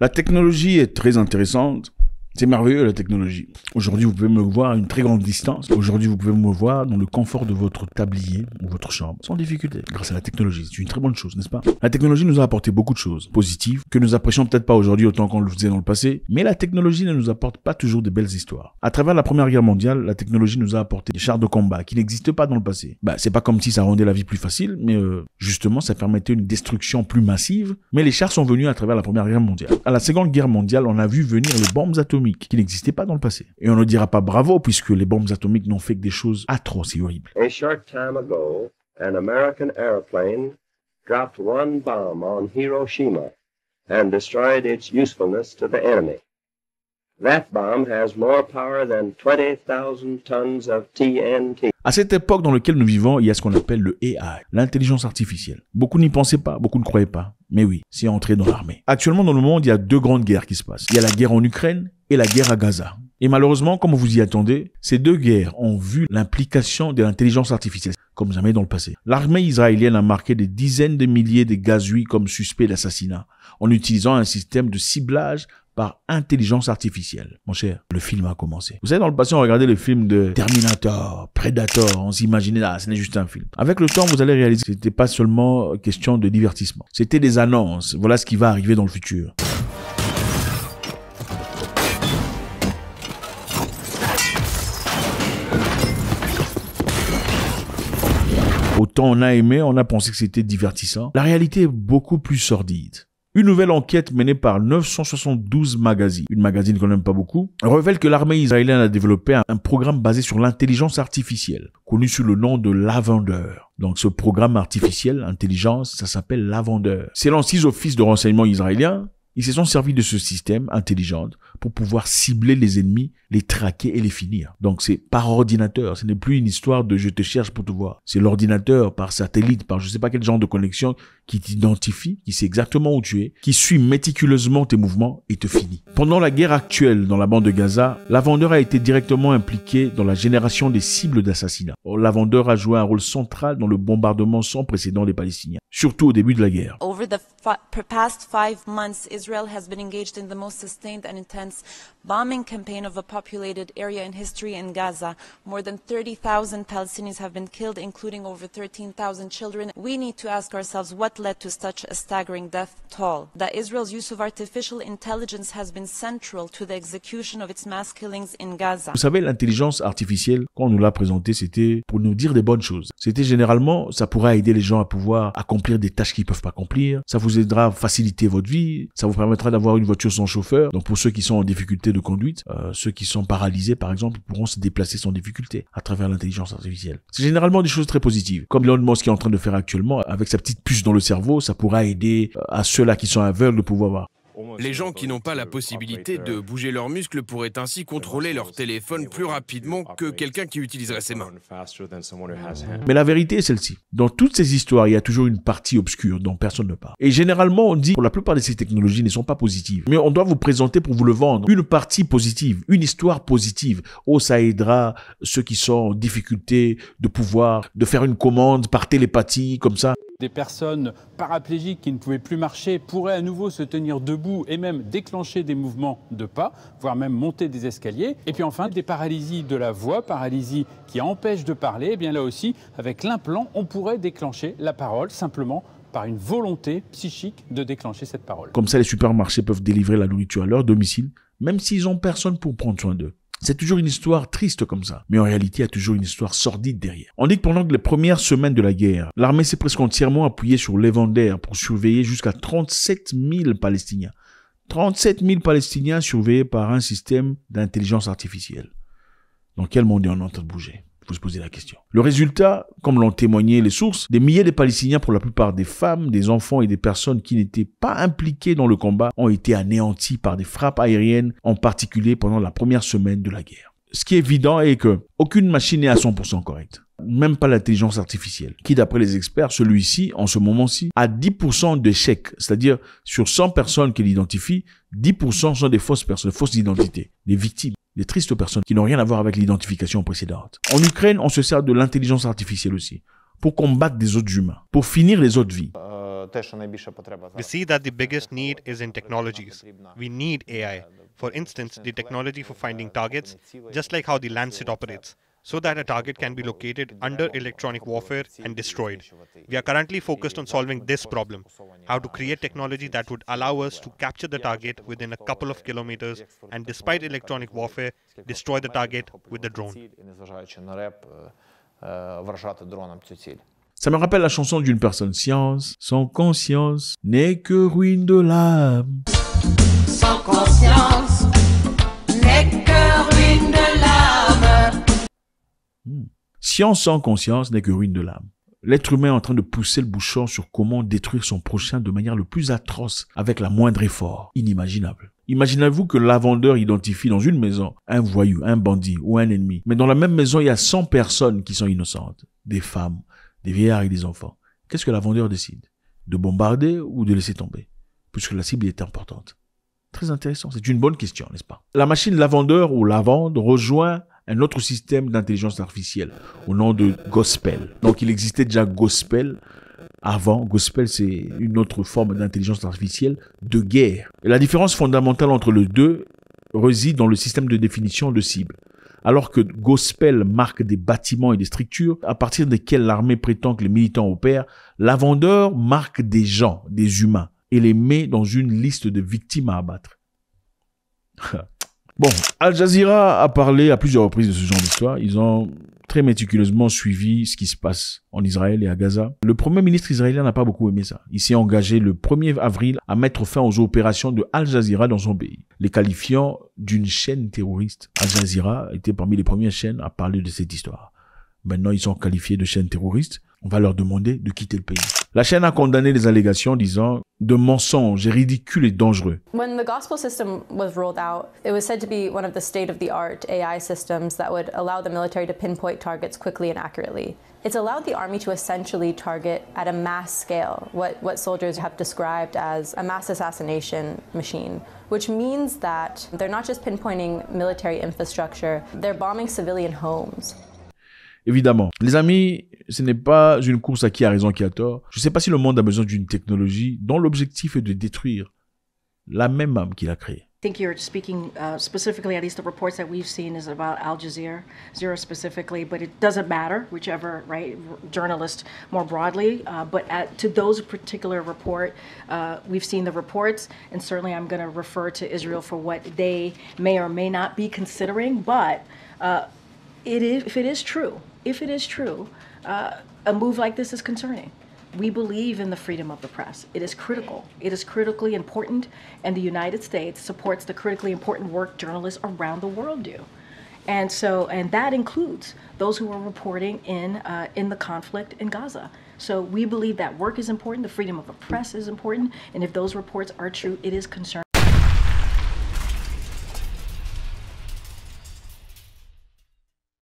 La technologie est très intéressante c'est merveilleux la technologie. Aujourd'hui, vous pouvez me voir à une très grande distance. Aujourd'hui, vous pouvez me voir dans le confort de votre tablier ou votre chambre sans difficulté grâce à la technologie. C'est une très bonne chose, n'est-ce pas La technologie nous a apporté beaucoup de choses positives que nous apprécions peut-être pas aujourd'hui autant qu'on le faisait dans le passé, mais la technologie ne nous apporte pas toujours de belles histoires. À travers la Première Guerre mondiale, la technologie nous a apporté des chars de combat qui n'existaient pas dans le passé. Bah, c'est pas comme si ça rendait la vie plus facile, mais euh, justement, ça permettait une destruction plus massive. Mais les chars sont venus à travers la Première Guerre mondiale. À la Seconde Guerre mondiale, on a vu venir les bombes atomiques atomiques qui n'existaient pas dans le passé. Et on ne dira pas bravo puisque les bombes atomiques n'ont fait que des choses atroces et horribles. A short time ago, an American airplane dropped one bomb on Hiroshima and destroyed its usefulness to the enemy. À cette époque dans laquelle nous vivons, il y a ce qu'on appelle le AI, l'intelligence artificielle. Beaucoup n'y pensaient pas, beaucoup ne croyaient pas. Mais oui, c'est entré dans l'armée. Actuellement dans le monde, il y a deux grandes guerres qui se passent. Il y a la guerre en Ukraine et la guerre à Gaza. Et malheureusement, comme vous y attendez, ces deux guerres ont vu l'implication de l'intelligence artificielle comme jamais dans le passé. L'armée israélienne a marqué des dizaines de milliers de gazouis comme suspects d'assassinat en utilisant un système de ciblage par intelligence artificielle. Mon cher, le film a commencé. Vous savez, dans le passé, on regardait le film de Terminator, Predator, on s'imaginait, ah, ce n'est juste un film. Avec le temps, vous allez réaliser que n'était pas seulement question de divertissement. C'était des annonces. Voilà ce qui va arriver dans le futur. Autant on a aimé, on a pensé que c'était divertissant. La réalité est beaucoup plus sordide. Une nouvelle enquête menée par 972 magazines, une magazine qu'on n'aime pas beaucoup, révèle que l'armée israélienne a développé un programme basé sur l'intelligence artificielle, connu sous le nom de Lavender. Donc ce programme artificiel, intelligence, ça s'appelle Lavender. Selon six offices de renseignement israéliens, ils se sont servis de ce système intelligent pour pouvoir cibler les ennemis, les traquer et les finir. Donc c'est par ordinateur, ce n'est plus une histoire de je te cherche pour te voir. C'est l'ordinateur par satellite, par je sais pas quel genre de connexion qui t'identifie, qui sait exactement où tu es, qui suit méticuleusement tes mouvements et te finit. Pendant la guerre actuelle dans la bande de Gaza, la vendeur a été directement impliqué dans la génération des cibles d'assassinat. Oh, la vendeur a joué un rôle central dans le bombardement sans précédent des Palestiniens, surtout au début de la guerre. Over the past five months, Israel has been engaged in the most sustained and intense bombing campaign of a populated area in history in Gaza. More than 30,000 Palestinians have been killed, including over 13,000 children. We need to ask ourselves what led to such a staggering death toll. That Israel's use of artificial intelligence has been central to the execution of its mass killings in Gaza. Vous savez, l'intelligence artificielle, quand on nous l'a présentée, c'était pour nous dire des bonnes choses. C'était généralement, ça pourra aider les gens à pouvoir accomplir des tâches qu'ils peuvent pas accomplir. Ça vous aidera à faciliter votre vie. Ça vous permettra d'avoir une voiture sans chauffeur. Donc pour ceux qui sont en difficultés de conduite, euh, ceux qui sont paralysés par exemple, pourront se déplacer sans difficulté à travers l'intelligence artificielle. C'est généralement des choses très positives. Comme Elon Musk est en train de faire actuellement avec sa petite puce dans le cerveau, ça pourra aider euh, à ceux-là qui sont aveugles de pouvoir voir. Les gens qui n'ont pas la possibilité de euh, bouger leurs muscles pourraient ainsi contrôler leur téléphone plus rapidement que quelqu'un qui utiliserait ses mains. Mais la vérité est celle-ci. Dans toutes ces histoires, il y a toujours une partie obscure dont personne ne parle. Et généralement, on dit que la plupart de ces technologies ne sont pas positives. Mais on doit vous présenter pour vous le vendre une partie positive, une histoire positive. Oh, ça aidera ceux qui sont en difficulté de pouvoir, de faire une commande par télépathie, comme ça des personnes paraplégiques qui ne pouvaient plus marcher pourraient à nouveau se tenir debout et même déclencher des mouvements de pas, voire même monter des escaliers. Et puis enfin, des paralysies de la voix, paralysie qui empêchent de parler, et eh bien là aussi, avec l'implant, on pourrait déclencher la parole simplement par une volonté psychique de déclencher cette parole. Comme ça, les supermarchés peuvent délivrer la nourriture à leur domicile, même s'ils n'ont personne pour prendre soin d'eux. C'est toujours une histoire triste comme ça. Mais en réalité, il y a toujours une histoire sordide derrière. On dit que pendant les premières semaines de la guerre, l'armée s'est presque entièrement appuyée sur l'éventaire pour surveiller jusqu'à 37 000 Palestiniens. 37 000 Palestiniens surveillés par un système d'intelligence artificielle. Dans quel monde on est en train de bouger vous se poser la question. Le résultat, comme l'ont témoigné les sources, des milliers de Palestiniens, pour la plupart des femmes, des enfants et des personnes qui n'étaient pas impliquées dans le combat, ont été anéantis par des frappes aériennes, en particulier pendant la première semaine de la guerre. Ce qui est évident est que aucune machine n'est à 100% correcte. Même pas l'intelligence artificielle, qui d'après les experts, celui-ci, en ce moment-ci, a 10% d'échecs. C'est-à-dire, sur 100 personnes qu'il identifie, 10% sont des fausses personnes, fausses identités, des victimes des tristes personnes qui n'ont rien à voir avec l'identification précédente. En Ukraine, on se sert de l'intelligence artificielle aussi pour combattre des autres humains, pour finir les autres vies. We see that the biggest need is in technologies. We need AI. For instance, the technology for finding targets, just like how the Lancet operates. so that a target can be located under electronic warfare and destroyed. We are currently focused on solving this problem, how to create technology that would allow us to capture the target within a couple of kilometers and despite electronic warfare, destroy the target with the drone. Ça me rappelle la chanson d'une personne science. Sans conscience n'est que ruine de l'âme. Sans conscience. Science sans conscience n'est que ruine de l'âme. L'être humain est en train de pousser le bouchon sur comment détruire son prochain de manière le plus atroce avec la moindre effort. Inimaginable. Imaginez-vous que Lavendeur identifie dans une maison un voyou, un bandit ou un ennemi. Mais dans la même maison, il y a 100 personnes qui sont innocentes. Des femmes, des vieillards et des enfants. Qu'est-ce que Lavendeur vendeur décide De bombarder ou de laisser tomber Puisque la cible est importante. Très intéressant. C'est une bonne question, n'est-ce pas La machine Lavendeur ou lavande rejoint un autre système d'intelligence artificielle au nom de Gospel. Donc il existait déjà Gospel avant. Gospel, c'est une autre forme d'intelligence artificielle de guerre. la différence fondamentale entre les deux réside dans le système de définition de cible. Alors que Gospel marque des bâtiments et des structures à partir desquels l'armée prétend que les militants opèrent, vendeur marque des gens, des humains, et les met dans une liste de victimes à abattre. Bon, Al Jazeera a parlé à plusieurs reprises de ce genre d'histoire. Ils ont très méticuleusement suivi ce qui se passe en Israël et à Gaza. Le premier ministre israélien n'a pas beaucoup aimé ça. Il s'est engagé le 1er avril à mettre fin aux opérations de Al Jazeera dans son pays, les qualifiant d'une chaîne terroriste. Al Jazeera était parmi les premières chaînes à parler de cette histoire. Maintenant, ils sont qualifiés de chaîne terroriste. on va leur demander de quitter le pays. La chaîne a condamné les allégations disant de mensonges ridicules et dangereux. When the gospel system was rolled out, it was said to be one of the state of the art AI systems that would allow the military to pinpoint targets quickly and accurately. It's allowed the army to essentially target at a mass scale what what soldiers have described as a mass assassination machine, which means that they're not just pinpointing military infrastructure, they're bombing civilian homes. Évidemment. Les amis, ce n'est pas une course à qui a raison, qui a tort. Je ne sais pas si le monde a besoin d'une technologie dont l'objectif est de détruire la même âme qu'il a créée. I think you're speaking uh, specifically, at least the reports that we've seen, is about Al Jazeera, Zero specifically, but it doesn't matter, whichever, right, journalist more broadly. Uh, but at, to those particular report, uh, we've seen the reports, and certainly I'm going to refer to Israel for what they may or may not be considering. But uh, it is, if it is true, if it is true, uh, a move like this is concerning. We believe in the freedom of the press. It is critical. It is critically important, and the United States supports the critically important work journalists around the world do. And so, and that includes those who are reporting in uh, in the conflict in Gaza. So we believe that work is important. The freedom of the press is important, and if those reports are true, it is concerning.